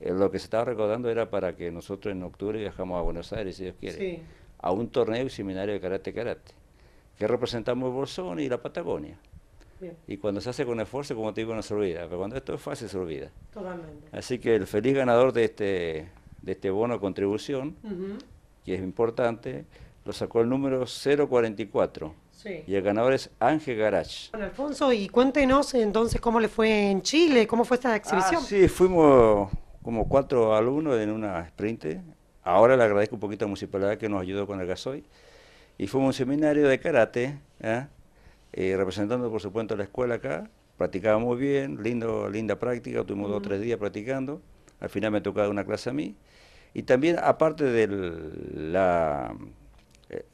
Eh, lo que se estaba recordando era para que nosotros en octubre viajamos a Buenos Aires, si Dios quiere, a un torneo y seminario de karate karate, que representamos Bolsón y la Patagonia. Y cuando se hace con esfuerzo, como te digo, no se olvida. Pero cuando esto es fácil, se olvida. Totalmente. Así que el feliz ganador de este, de este bono contribución, que es importante, lo sacó el número 044. Y el ganador es Ángel Garach. Bueno, Alfonso, y cuéntenos entonces cómo le fue en Chile, cómo fue esta exhibición. Ah, sí, fuimos como cuatro alumnos en una sprint. Ahora le agradezco un poquito a la municipalidad que nos ayudó con el gasoil. Y fuimos a un seminario de karate, eh, representando por supuesto la escuela acá. Practicaba muy bien, lindo, linda práctica, tuvimos dos o tres días practicando. Al final me tocaba una clase a mí. Y también, aparte de la eh,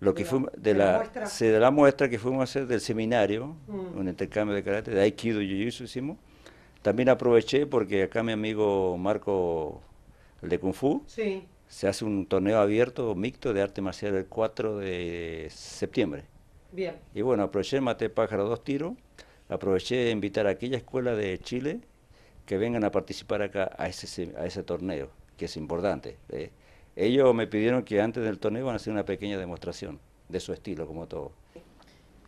lo que de, la, muestra que fuimos a hacer del seminario, un intercambio de karate, de Aikido y Jiu-Jitsu hicimos, también aproveché porque acá mi amigo Marco, el de Kung Fu, sí. se hace un torneo abierto, mixto, de arte marcial el 4 de septiembre. Bien. Y bueno, aproveché, maté pájaro dos tiros, aproveché de invitar a aquella escuela de Chile que vengan a participar acá a ese, a ese torneo, que es importante. ¿eh? Ellos me pidieron que antes del torneo van a hacer una pequeña demostración de su estilo, como todo.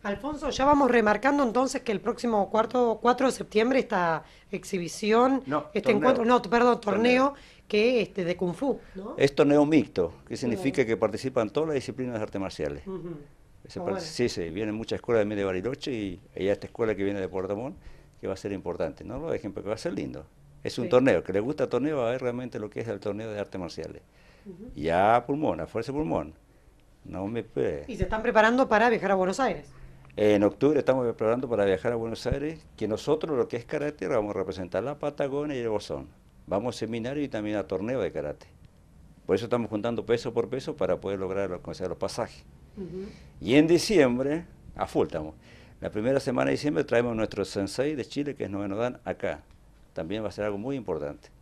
Alfonso, ya vamos remarcando entonces que el próximo cuarto, 4 de septiembre esta exhibición, este encuentro, no, perdón, torneo, que este de Kung Fu, ¿no? Es torneo mixto, que significa que participan todas las disciplinas de artes marciales. Ah, sí, sí, vienen muchas escuelas de medio Bariloche y hay esta escuela que viene de Puerto Montt, que va a ser importante, no lo dejen, porque va a ser lindo. Es un torneo, que le gusta el torneo va a ver realmente lo que es el torneo de artes marciales. Ya pulmón, a fuerza pulmón. No me... Y se están preparando para viajar a Buenos Aires. En octubre estamos preparando para viajar a Buenos Aires, que nosotros lo que es karate vamos a representar la Patagonia y el Bosón. Vamos a seminario y también a torneo de karate. Por eso estamos juntando peso por peso para poder lograr los, los pasajes. Y en diciembre, a La primera semana de diciembre traemos nuestro sensei de Chile, que es Novenodan, Dan, acá. También va a ser algo muy importante.